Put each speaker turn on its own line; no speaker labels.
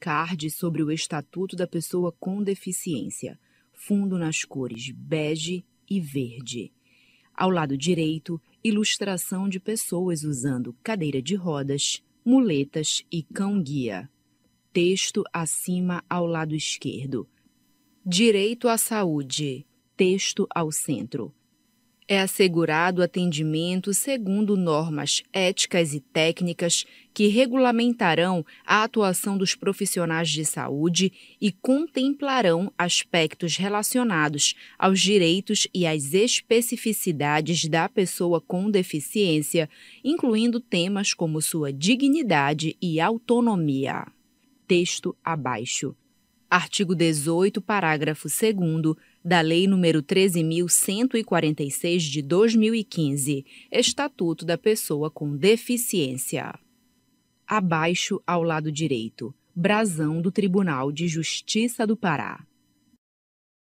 card sobre o Estatuto da Pessoa com Deficiência, fundo nas cores bege e verde. Ao lado direito, ilustração de pessoas usando cadeira de rodas, muletas e cão-guia. Texto acima ao lado esquerdo. Direito à saúde. Texto ao centro é assegurado atendimento segundo normas éticas e técnicas que regulamentarão a atuação dos profissionais de saúde e contemplarão aspectos relacionados aos direitos e às especificidades da pessoa com deficiência, incluindo temas como sua dignidade e autonomia. Texto abaixo artigo 18, parágrafo 2 da Lei nº 13146 de 2015, Estatuto da Pessoa com Deficiência. Abaixo ao lado direito, brasão do Tribunal de Justiça do Pará.